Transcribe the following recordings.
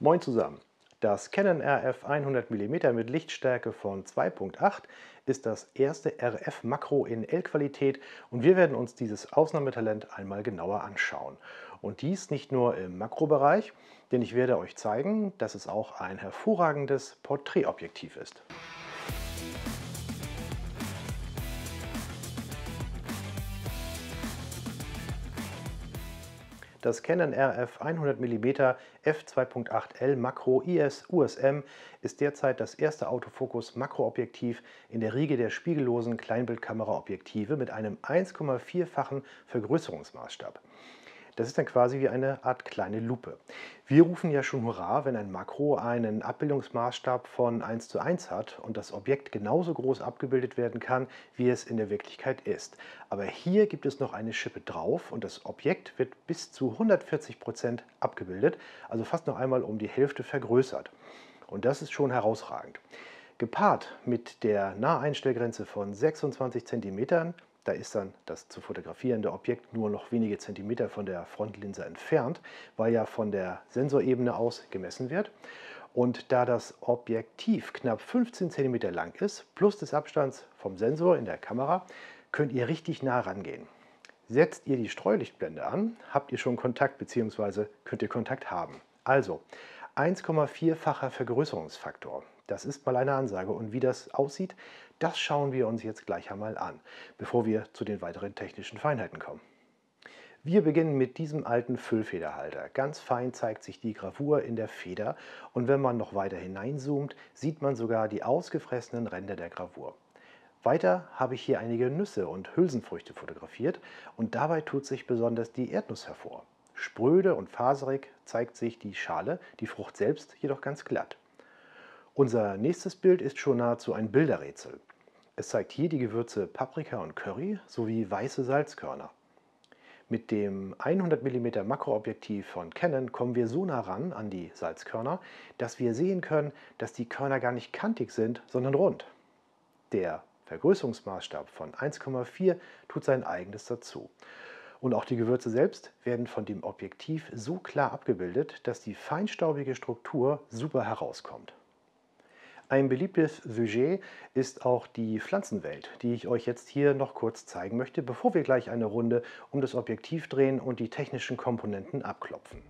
Moin zusammen! Das Canon RF 100mm mit Lichtstärke von 2.8 ist das erste RF-Makro in L-Qualität und wir werden uns dieses Ausnahmetalent einmal genauer anschauen. Und dies nicht nur im Makrobereich, denn ich werde euch zeigen, dass es auch ein hervorragendes Porträtobjektiv ist. das Canon RF 100mm f2.8L Makro IS USM ist derzeit das erste Autofokus Makroobjektiv in der Riege der spiegellosen Kleinbildkameraobjektive mit einem 1,4-fachen Vergrößerungsmaßstab. Das ist dann quasi wie eine Art kleine Lupe. Wir rufen ja schon Hurra, wenn ein Makro einen Abbildungsmaßstab von 1 zu 1 hat und das Objekt genauso groß abgebildet werden kann, wie es in der Wirklichkeit ist. Aber hier gibt es noch eine Schippe drauf und das Objekt wird bis zu 140% Prozent abgebildet, also fast noch einmal um die Hälfte vergrößert. Und das ist schon herausragend. Gepaart mit der Naheinstellgrenze von 26 cm da ist dann das zu fotografierende Objekt nur noch wenige Zentimeter von der Frontlinse entfernt, weil ja von der Sensorebene aus gemessen wird. Und da das Objektiv knapp 15 cm lang ist, plus des Abstands vom Sensor in der Kamera, könnt ihr richtig nah rangehen. Setzt ihr die Streulichtblende an, habt ihr schon Kontakt bzw. könnt ihr Kontakt haben. Also, 1,4-facher Vergrößerungsfaktor. Das ist mal eine Ansage und wie das aussieht, das schauen wir uns jetzt gleich einmal an, bevor wir zu den weiteren technischen Feinheiten kommen. Wir beginnen mit diesem alten Füllfederhalter. Ganz fein zeigt sich die Gravur in der Feder und wenn man noch weiter hineinzoomt, sieht man sogar die ausgefressenen Ränder der Gravur. Weiter habe ich hier einige Nüsse und Hülsenfrüchte fotografiert und dabei tut sich besonders die Erdnuss hervor. Spröde und faserig zeigt sich die Schale, die Frucht selbst jedoch ganz glatt. Unser nächstes Bild ist schon nahezu ein Bilderrätsel. Es zeigt hier die Gewürze Paprika und Curry sowie weiße Salzkörner. Mit dem 100 mm Makroobjektiv von Canon kommen wir so nah ran an die Salzkörner, dass wir sehen können, dass die Körner gar nicht kantig sind, sondern rund. Der Vergrößerungsmaßstab von 1,4 tut sein eigenes dazu. Und auch die Gewürze selbst werden von dem Objektiv so klar abgebildet, dass die feinstaubige Struktur super herauskommt. Ein beliebtes Sujet ist auch die Pflanzenwelt, die ich euch jetzt hier noch kurz zeigen möchte, bevor wir gleich eine Runde um das Objektiv drehen und die technischen Komponenten abklopfen.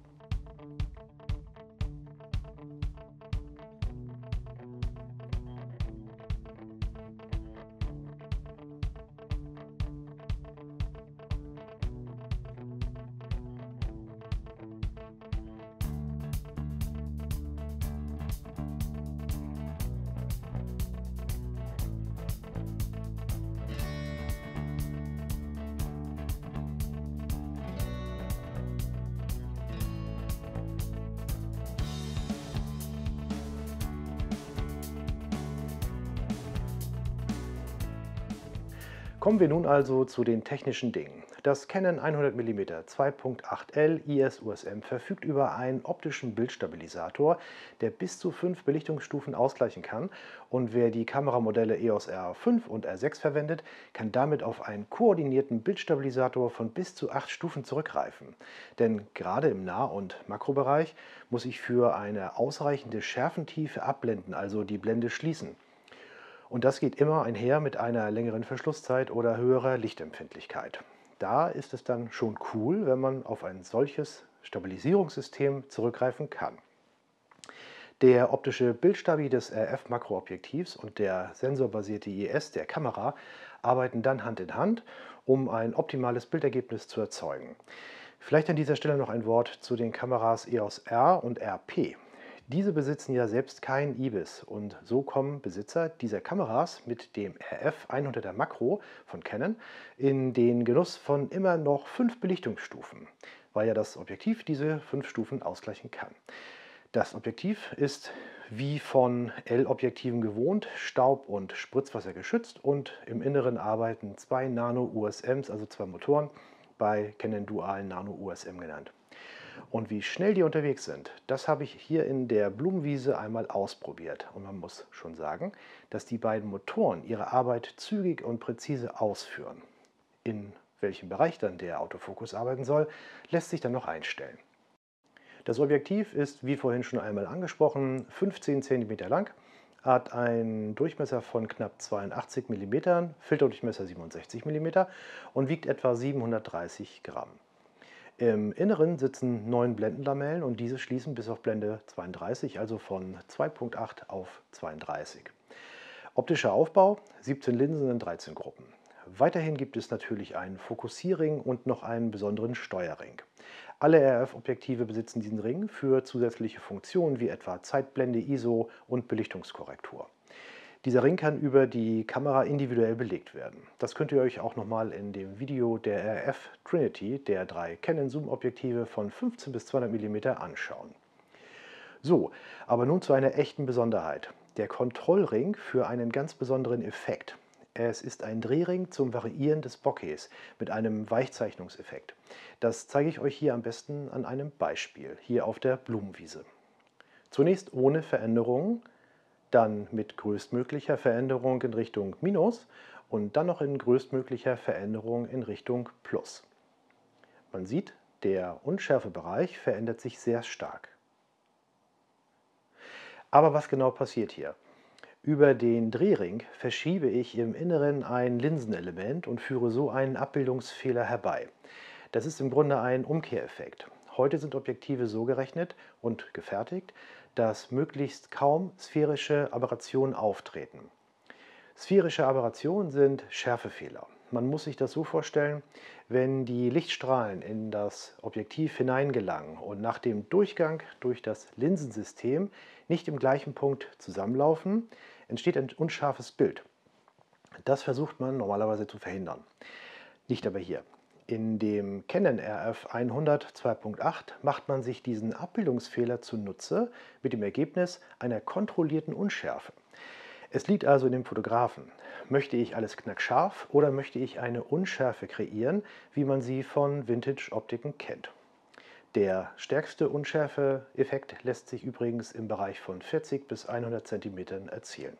Kommen wir nun also zu den technischen Dingen. Das Canon 100mm 2.8L IS-USM verfügt über einen optischen Bildstabilisator, der bis zu fünf Belichtungsstufen ausgleichen kann und wer die Kameramodelle EOS R5 und R6 verwendet, kann damit auf einen koordinierten Bildstabilisator von bis zu acht Stufen zurückgreifen. Denn gerade im Nah- und Makrobereich muss ich für eine ausreichende Schärfentiefe abblenden, also die Blende schließen. Und das geht immer einher mit einer längeren Verschlusszeit oder höherer Lichtempfindlichkeit. Da ist es dann schon cool, wenn man auf ein solches Stabilisierungssystem zurückgreifen kann. Der optische Bildstabi des RF-Makroobjektivs und der sensorbasierte IS e der Kamera arbeiten dann Hand in Hand, um ein optimales Bildergebnis zu erzeugen. Vielleicht an dieser Stelle noch ein Wort zu den Kameras EOS R und RP. Diese besitzen ja selbst kein IBIS und so kommen Besitzer dieser Kameras mit dem RF100er Makro von Canon in den Genuss von immer noch fünf Belichtungsstufen, weil ja das Objektiv diese fünf Stufen ausgleichen kann. Das Objektiv ist wie von L-Objektiven gewohnt, Staub- und Spritzwasser geschützt und im Inneren arbeiten zwei Nano-USMs, also zwei Motoren, bei Canon Dual Nano USM genannt. Und wie schnell die unterwegs sind, das habe ich hier in der Blumenwiese einmal ausprobiert. Und man muss schon sagen, dass die beiden Motoren ihre Arbeit zügig und präzise ausführen. In welchem Bereich dann der Autofokus arbeiten soll, lässt sich dann noch einstellen. Das Objektiv ist, wie vorhin schon einmal angesprochen, 15 cm lang, hat einen Durchmesser von knapp 82 mm, Filterdurchmesser 67 mm und wiegt etwa 730 Gramm. Im Inneren sitzen neun Blendenlamellen und diese schließen bis auf Blende 32, also von 2.8 auf 32. Optischer Aufbau, 17 Linsen in 13 Gruppen. Weiterhin gibt es natürlich einen Fokussierring und noch einen besonderen Steuerring. Alle RF-Objektive besitzen diesen Ring für zusätzliche Funktionen wie etwa Zeitblende, ISO und Belichtungskorrektur. Dieser Ring kann über die Kamera individuell belegt werden. Das könnt ihr euch auch nochmal in dem Video der RF Trinity der drei Canon Zoom-Objektive von 15 bis 200 mm anschauen. So, aber nun zu einer echten Besonderheit. Der Kontrollring für einen ganz besonderen Effekt. Es ist ein Drehring zum Variieren des Bokehs mit einem Weichzeichnungseffekt. Das zeige ich euch hier am besten an einem Beispiel, hier auf der Blumenwiese. Zunächst ohne Veränderungen, dann mit größtmöglicher Veränderung in Richtung Minus und dann noch in größtmöglicher Veränderung in Richtung Plus. Man sieht, der unschärfe Bereich verändert sich sehr stark. Aber was genau passiert hier? Über den Drehring verschiebe ich im Inneren ein Linsenelement und führe so einen Abbildungsfehler herbei. Das ist im Grunde ein Umkehreffekt. Heute sind Objektive so gerechnet und gefertigt, dass möglichst kaum sphärische Aberrationen auftreten. Sphärische Aberrationen sind Schärfefehler. Man muss sich das so vorstellen, wenn die Lichtstrahlen in das Objektiv hineingelangen und nach dem Durchgang durch das Linsensystem nicht im gleichen Punkt zusammenlaufen, entsteht ein unscharfes Bild. Das versucht man normalerweise zu verhindern. Nicht aber hier. In dem Canon RF 100 2.8 macht man sich diesen Abbildungsfehler zunutze mit dem Ergebnis einer kontrollierten Unschärfe. Es liegt also in dem Fotografen. Möchte ich alles knackscharf oder möchte ich eine Unschärfe kreieren, wie man sie von Vintage-Optiken kennt? Der stärkste Unschärfe-Effekt lässt sich übrigens im Bereich von 40 bis 100 cm erzielen.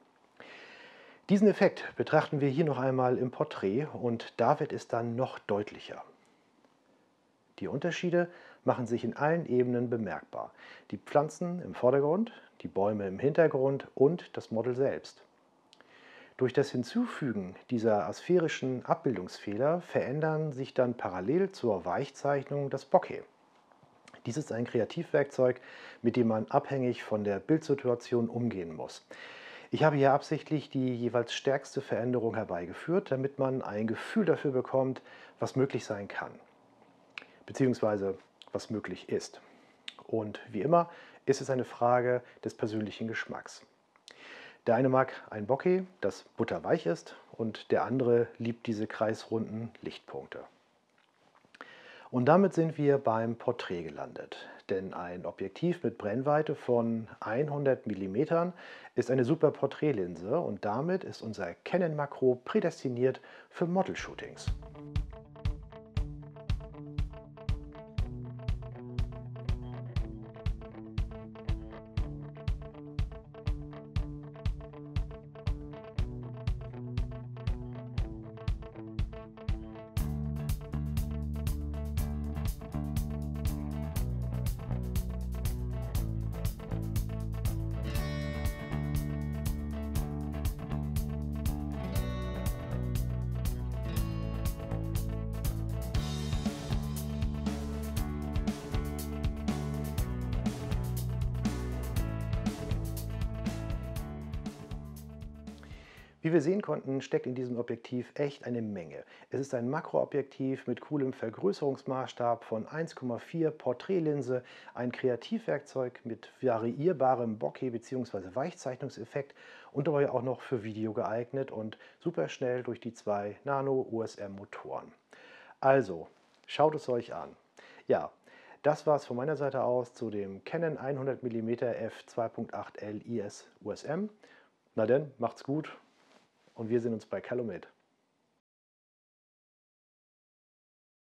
Diesen Effekt betrachten wir hier noch einmal im Porträt und da wird es dann noch deutlicher. Die Unterschiede machen sich in allen Ebenen bemerkbar. Die Pflanzen im Vordergrund, die Bäume im Hintergrund und das Model selbst. Durch das Hinzufügen dieser asphärischen Abbildungsfehler verändern sich dann parallel zur Weichzeichnung das Bokeh. Dies ist ein Kreativwerkzeug, mit dem man abhängig von der Bildsituation umgehen muss. Ich habe hier absichtlich die jeweils stärkste Veränderung herbeigeführt, damit man ein Gefühl dafür bekommt, was möglich sein kann, beziehungsweise was möglich ist. Und wie immer ist es eine Frage des persönlichen Geschmacks. Der eine mag ein Bocce, das butterweich ist, und der andere liebt diese kreisrunden Lichtpunkte. Und damit sind wir beim Porträt gelandet. Denn ein Objektiv mit Brennweite von 100 mm ist eine super Porträtlinse und damit ist unser Canon Makro prädestiniert für Model-Shootings. Wie wir sehen konnten, steckt in diesem Objektiv echt eine Menge. Es ist ein Makroobjektiv mit coolem Vergrößerungsmaßstab von 1,4 Porträtlinse, ein Kreativwerkzeug mit variierbarem Bokeh bzw. Weichzeichnungseffekt und dabei auch noch für Video geeignet und superschnell durch die zwei Nano USM Motoren. Also, schaut es euch an. Ja, das war es von meiner Seite aus zu dem Canon 100mm f2.8 L IS USM. Na denn, macht's gut und wir sehen uns bei Calumet.